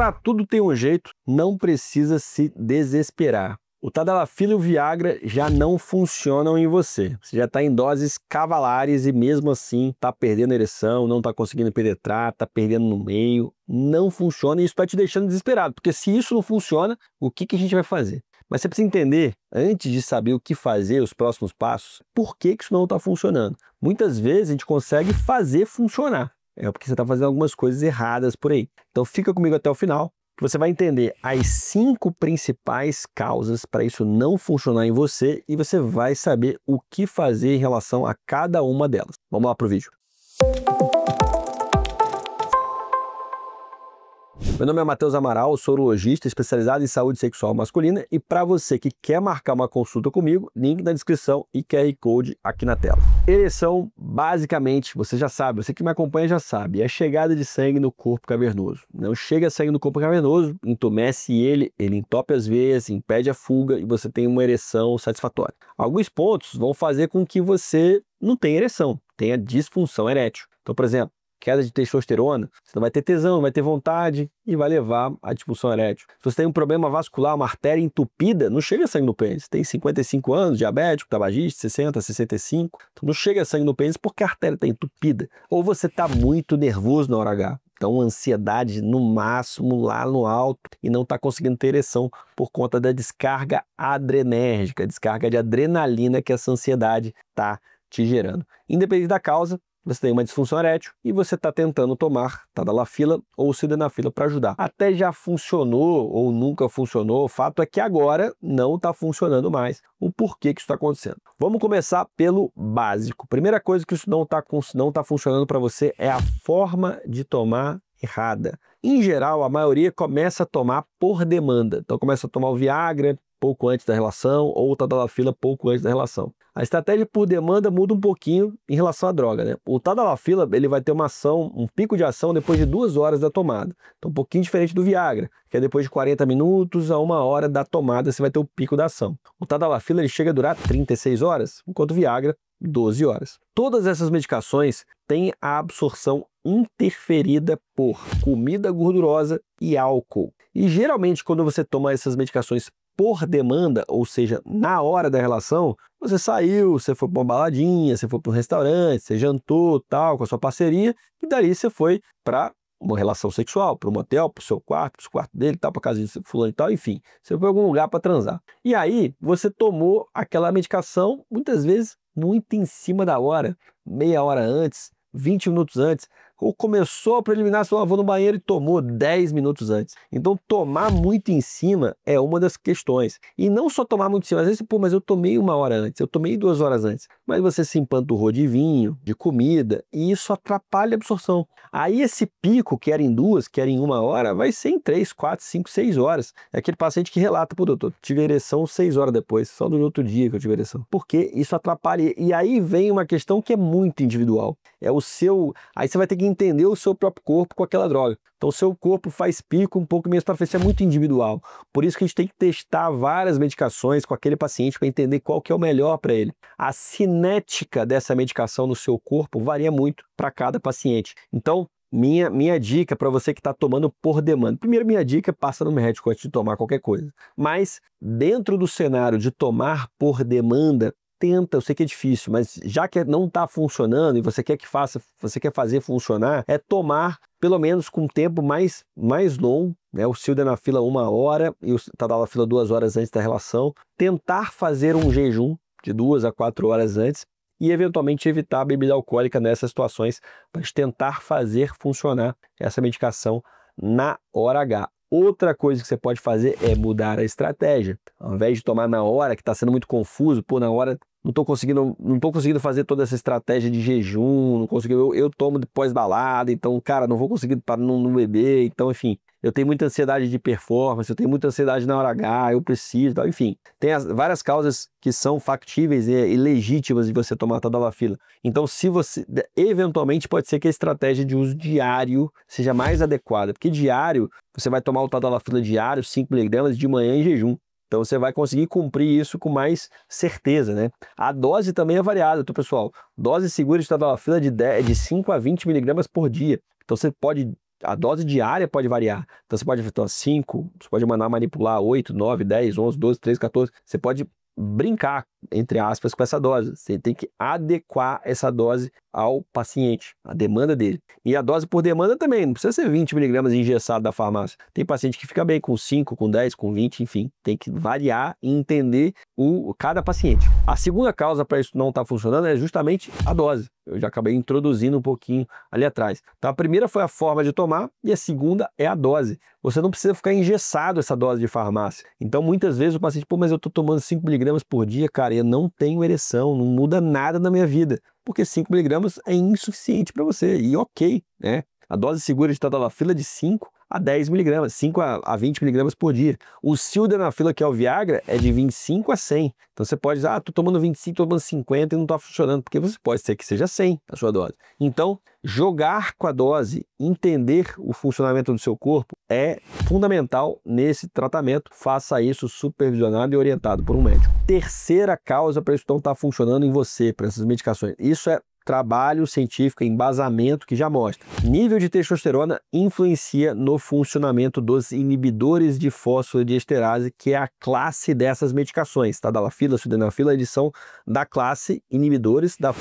Para tudo tem um jeito, não precisa se desesperar. O Tadalafila e o Viagra já não funcionam em você. Você já está em doses cavalares e mesmo assim está perdendo ereção, não está conseguindo penetrar, está perdendo no meio. Não funciona e isso está te deixando desesperado. Porque se isso não funciona, o que, que a gente vai fazer? Mas você precisa entender, antes de saber o que fazer, os próximos passos, por que, que isso não está funcionando. Muitas vezes a gente consegue fazer funcionar. É porque você está fazendo algumas coisas erradas por aí. Então fica comigo até o final, que você vai entender as cinco principais causas para isso não funcionar em você e você vai saber o que fazer em relação a cada uma delas. Vamos lá para o vídeo. Meu nome é Matheus Amaral, sou urologista especializado em saúde sexual masculina e para você que quer marcar uma consulta comigo, link na descrição e QR Code aqui na tela. Ereção, basicamente, você já sabe, você que me acompanha já sabe, é a chegada de sangue no corpo cavernoso. Não chega sangue no corpo cavernoso, entumece ele, ele entope as veias, impede a fuga e você tem uma ereção satisfatória. Alguns pontos vão fazer com que você não tenha ereção, tenha disfunção erétil. Então, por exemplo, queda de testosterona, você não vai ter tesão, não vai ter vontade e vai levar à disfunção erétil. Se você tem um problema vascular, uma artéria entupida, não chega sangue no pênis. Tem 55 anos, diabético, tabagista, 60, 65, então não chega sangue no pênis porque a artéria está entupida. Ou você está muito nervoso na hora H. Então, ansiedade no máximo, lá no alto, e não está conseguindo ter ereção por conta da descarga adrenérgica, descarga de adrenalina que essa ansiedade está te gerando. Independente da causa, você tem uma disfunção erétil e você está tentando tomar tadalafila tá ou sildenafila para ajudar. Até já funcionou ou nunca funcionou, o fato é que agora não está funcionando mais. O porquê que isso está acontecendo? Vamos começar pelo básico. Primeira coisa que isso não está não tá funcionando para você é a forma de tomar errada. Em geral, a maioria começa a tomar por demanda. Então começa a tomar o Viagra, pouco antes da relação ou tadalafila tá pouco antes da relação. A estratégia por demanda muda um pouquinho em relação à droga, né? O tadalafila, tá ele vai ter uma ação, um pico de ação depois de duas horas da tomada. Então, um pouquinho diferente do Viagra, que é depois de 40 minutos a uma hora da tomada, você vai ter o pico da ação. O tadalafila, tá ele chega a durar 36 horas, enquanto o Viagra, 12 horas. Todas essas medicações têm a absorção interferida por comida gordurosa e álcool. E geralmente, quando você toma essas medicações por demanda, ou seja, na hora da relação, você saiu, você foi para uma baladinha, você foi para um restaurante, você jantou, tal, com a sua parceria, e dali você foi para uma relação sexual, para um motel, para o seu quarto, para o quarto dele, tal, para casa de fulano e tal, enfim, você foi para algum lugar para transar. E aí você tomou aquela medicação, muitas vezes muito em cima da hora, meia hora antes, 20 minutos antes ou começou a preliminar, se lavou no banheiro e tomou 10 minutos antes. Então, tomar muito em cima é uma das questões. E não só tomar muito em cima, às vezes, pô, mas eu tomei uma hora antes, eu tomei duas horas antes. Mas você se empanturrou de vinho, de comida, e isso atrapalha a absorção. Aí esse pico, que era em duas, que era em uma hora, vai ser em três, quatro, cinco, seis horas. É aquele paciente que relata, pô, doutor, tive ereção seis horas depois, só no outro dia que eu tive ereção. Porque isso atrapalha. E aí vem uma questão que é muito individual é o seu. Aí você vai ter que entender o seu próprio corpo com aquela droga. Então, o seu corpo faz pico um pouco menos para frente, isso é muito individual. Por isso que a gente tem que testar várias medicações com aquele paciente para entender qual que é o melhor para ele. A cinética dessa medicação no seu corpo varia muito para cada paciente. Então, minha, minha dica para você que está tomando por demanda. Primeiro, minha dica passa no médico antes de tomar qualquer coisa. Mas, dentro do cenário de tomar por demanda, tenta, eu sei que é difícil, mas já que não está funcionando e você quer que faça, você quer fazer funcionar, é tomar pelo menos com um tempo mais, mais longo, né? O Silda é na fila uma hora e o Tadala tá na fila duas horas antes da relação. Tentar fazer um jejum de duas a quatro horas antes e eventualmente evitar a bebida alcoólica nessas situações para tentar fazer funcionar essa medicação na hora H. Outra coisa que você pode fazer é mudar a estratégia. Ao invés de tomar na hora, que está sendo muito confuso, pô, na hora não tô conseguindo, não tô conseguindo fazer toda essa estratégia de jejum, não consigo, eu, eu tomo depois balada, então, cara, não vou conseguir para não, não, beber, então, enfim, eu tenho muita ansiedade de performance, eu tenho muita ansiedade na hora H, eu preciso, tal, enfim, tem as, várias causas que são factíveis e, e legítimas de você tomar tadalafila. Então, se você, eventualmente, pode ser que a estratégia de uso diário seja mais adequada, porque diário, você vai tomar o tadalafila diário, 5 miligramas de manhã em jejum. Então você vai conseguir cumprir isso com mais certeza, né? A dose também é variada, tu tá, pessoal. Dose segura de tadalafila de, 10, de 5 a 20 miligramas por dia. Então você pode a dose diária pode variar. Então você pode efetuar então, 5, você pode mandar manipular 8, 9, 10, 11, 12, 13, 14. Você pode brincar entre aspas, com essa dose. Você tem que adequar essa dose ao paciente, à demanda dele. E a dose por demanda também, não precisa ser 20 miligramas engessado da farmácia. Tem paciente que fica bem com 5, com 10, com 20, enfim. Tem que variar e entender o, cada paciente. A segunda causa para isso não estar tá funcionando é justamente a dose. Eu já acabei introduzindo um pouquinho ali atrás. Então, a primeira foi a forma de tomar e a segunda é a dose. Você não precisa ficar engessado essa dose de farmácia. Então, muitas vezes o paciente, pô, mas eu estou tomando 5 miligramas por dia, cara, cara, eu não tenho ereção, não muda nada na minha vida, porque 5 miligramas é insuficiente para você, e ok, né? A dose segura de tadalafila é de 5 a 10 miligramas, 5 a 20 miligramas por dia. O sildenafila, que é o Viagra, é de 25 a 100. Então você pode dizer, ah, tô tomando 25, tô tomando 50 e não tá funcionando, porque você pode ser que seja 100 a sua dose. Então, jogar com a dose, entender o funcionamento do seu corpo, é fundamental nesse tratamento. Faça isso supervisionado e orientado por um médico. Terceira causa para isso não estar tá funcionando em você, para essas medicações. Isso é trabalho científico, embasamento que já mostra. Nível de testosterona influencia no funcionamento dos inibidores de esterase, que é a classe dessas medicações. Tadalafila, tá? sudenafila, eles são da classe inibidores da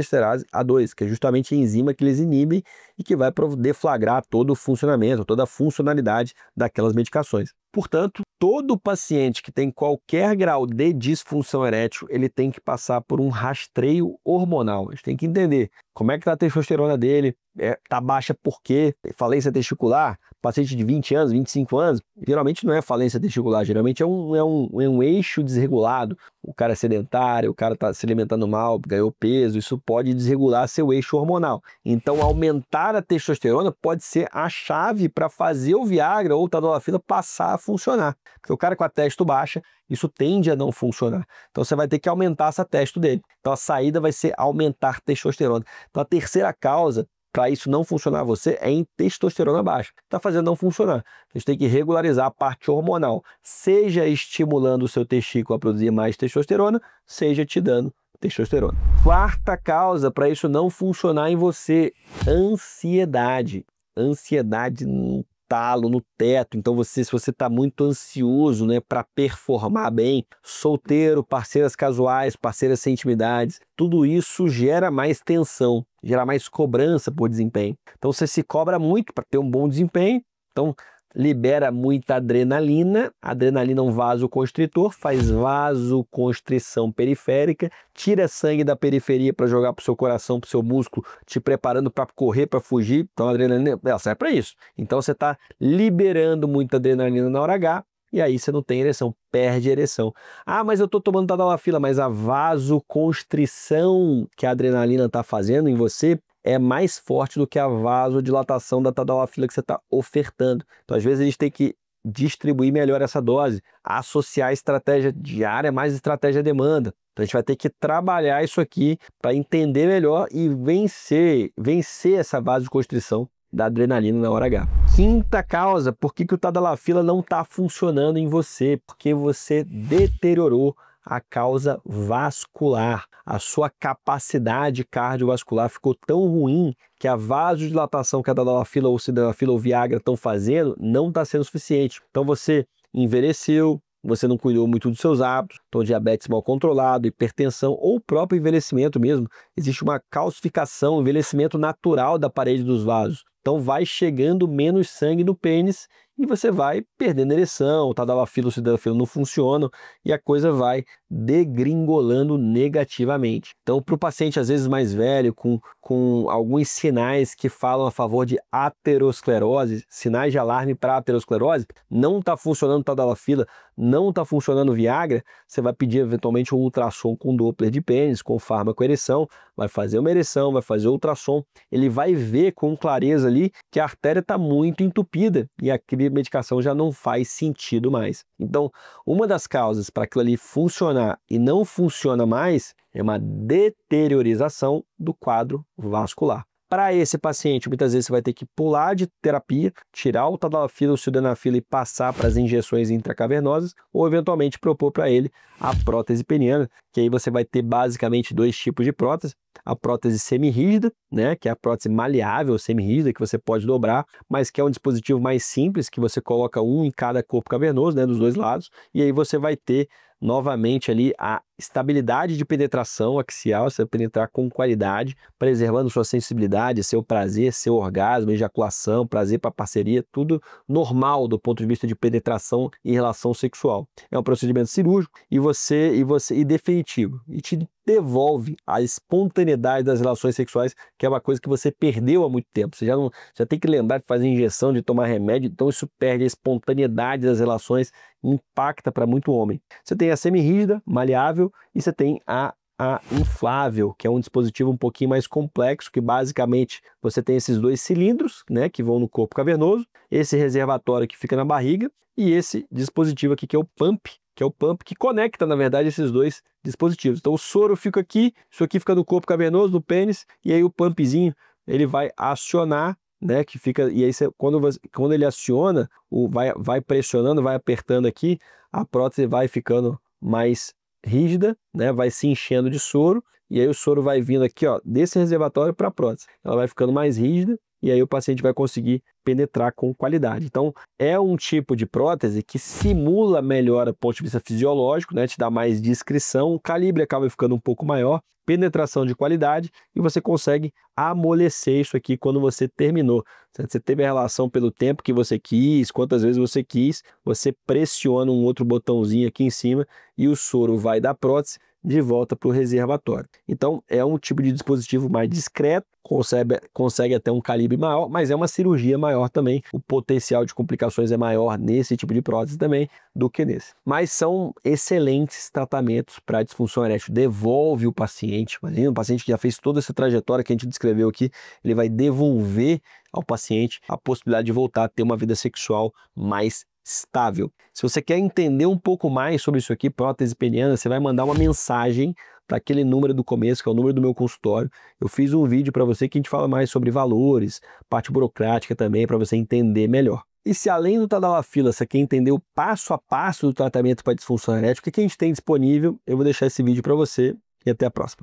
esterase A2, que é justamente a enzima que eles inibem e que vai deflagrar todo o funcionamento, toda a funcionalidade daquelas medicações. Portanto, todo paciente que tem qualquer grau de disfunção erétil, ele tem que passar por um rastreio hormonal. A gente tem que entender como é que está a testosterona dele, está é, tá baixa por quê? Falência testicular? paciente de 20 anos, 25 anos, geralmente não é falência testicular, geralmente é um, é um, é um eixo desregulado. O cara é sedentário, o cara está se alimentando mal, ganhou peso, isso pode desregular seu eixo hormonal. Então, aumentar a testosterona pode ser a chave para fazer o Viagra ou o Tadalafila passar a funcionar. Porque o cara com a testo baixa, isso tende a não funcionar. Então, você vai ter que aumentar essa testo dele. Então, a saída vai ser aumentar testosterona. Então, a terceira causa para isso não funcionar você é em testosterona baixa. Está fazendo não funcionar. A gente tem que regularizar a parte hormonal, seja estimulando o seu testículo a produzir mais testosterona, seja te dando testosterona. Quarta causa para isso não funcionar em você: ansiedade. Ansiedade não talo, no teto. Então, você, se você está muito ansioso né, para performar bem, solteiro, parceiras casuais, parceiras sem intimidades, tudo isso gera mais tensão, gera mais cobrança por desempenho. Então, você se cobra muito para ter um bom desempenho. Então, libera muita adrenalina, adrenalina é um vasoconstritor, faz vasoconstrição periférica, tira sangue da periferia para jogar para o seu coração, para o seu músculo, te preparando para correr, para fugir. Então a adrenalina ela serve para isso. Então você está liberando muita adrenalina na hora H, e aí você não tem ereção, perde ereção. Ah, mas eu estou tomando tadalafila, mas a vasoconstrição que a adrenalina está fazendo em você é mais forte do que a vasodilatação da tadalafila que você está ofertando. Então, às vezes, a gente tem que distribuir melhor essa dose, associar estratégia diária mais estratégia demanda. Então a gente vai ter que trabalhar isso aqui para entender melhor e vencer, vencer essa vasoconstrição da adrenalina na hora H. Quinta causa, por que, que o tadalafila não está funcionando em você? Porque você deteriorou a causa vascular. A sua capacidade cardiovascular ficou tão ruim que a vasodilatação que a Dadalafila ou Sildenafila ou Viagra estão fazendo não está sendo suficiente. Então você envelheceu, você não cuidou muito dos seus hábitos, então diabetes mal controlado, hipertensão ou próprio envelhecimento mesmo. Existe uma calcificação, envelhecimento natural da parede dos vasos. Então vai chegando menos sangue no pênis e você vai perdendo ereção, tá o se o sildenafilo não funciona e a coisa vai degringolando negativamente. Então, para o paciente às vezes mais velho, com, com alguns sinais que falam a favor de aterosclerose, sinais de alarme para aterosclerose, não está funcionando tadalafila, não está funcionando Viagra, você vai pedir eventualmente um ultrassom com Doppler de pênis, com fármaco ereção, vai fazer uma ereção, vai fazer ultrassom, ele vai ver com clareza ali que a artéria está muito entupida e a medicação já não faz sentido mais. Então, uma das causas para aquilo ali funcionar funcionar e não funciona mais, é uma deteriorização do quadro vascular. Para esse paciente, muitas vezes você vai ter que pular de terapia, tirar o tadalafila, o sildenafila e passar para as injeções intracavernosas, ou eventualmente propor para ele a prótese peniana, que aí você vai ter basicamente dois tipos de prótese, a prótese semirrígida, né, que é a prótese maleável, semirrígida, que você pode dobrar, mas que é um dispositivo mais simples, que você coloca um em cada corpo cavernoso, né, dos dois lados, e aí você vai ter novamente ali a estabilidade de penetração axial, você penetrar com qualidade, preservando sua sensibilidade, seu prazer, seu orgasmo, ejaculação, prazer para parceria, tudo normal do ponto de vista de penetração em relação sexual. É um procedimento cirúrgico e você e você e definitivo e te devolve a espontaneidade das relações sexuais, que é uma coisa que você perdeu há muito tempo. Você já não, já tem que lembrar de fazer injeção, de tomar remédio, então isso perde a espontaneidade das relações, impacta para muito homem. Você tem a semi rígida, maleável inflável e você tem a a inflável, que é um dispositivo um pouquinho mais complexo, que basicamente você tem esses dois cilindros, né, que vão no corpo cavernoso, esse reservatório que fica na barriga e esse dispositivo aqui que é o pump, que é o pump que conecta, na verdade, esses dois dispositivos. Então o soro fica aqui, isso aqui fica no corpo cavernoso, do pênis, e aí o pumpzinho, ele vai acionar né, que fica e aí você, quando, você, quando ele aciona, o vai vai pressionando, vai apertando aqui, a prótese vai ficando mais rígida, né, vai se enchendo de soro, e aí o soro vai vindo aqui, ó, desse reservatório para a prótese. Ela vai ficando mais rígida, e aí o paciente vai conseguir penetrar com qualidade. Então, é um tipo de prótese que simula melhor do ponto de vista fisiológico, né? Te dá mais discrição, o calibre acaba ficando um pouco maior, penetração de qualidade e você consegue amolecer isso aqui quando você terminou. Você teve a relação pelo tempo que você quis, quantas vezes você quis, você pressiona um outro botãozinho aqui em cima e o soro vai da prótese de volta para o reservatório. Então, é um tipo de dispositivo mais discreto, consegue, consegue até um calibre maior, mas é uma cirurgia maior também. O potencial de complicações é maior nesse tipo de prótese também do que nesse. Mas são excelentes tratamentos para disfunção erétil. Devolve o paciente, imagina, o paciente que já fez toda essa trajetória que a gente descreveu aqui, ele vai devolver ao paciente a possibilidade de voltar a ter uma vida sexual mais estável. Se você quer entender um pouco mais sobre isso aqui, prótese peniana, você vai mandar uma mensagem para aquele número do começo, que é o número do meu consultório. Eu fiz um vídeo para você que a gente fala mais sobre valores, parte burocrática também, para você entender melhor. E se além do Tadalafila, você quer entender o passo a passo do tratamento para disfunção erétil, o que a gente tem disponível, eu vou deixar esse vídeo para você e até a próxima.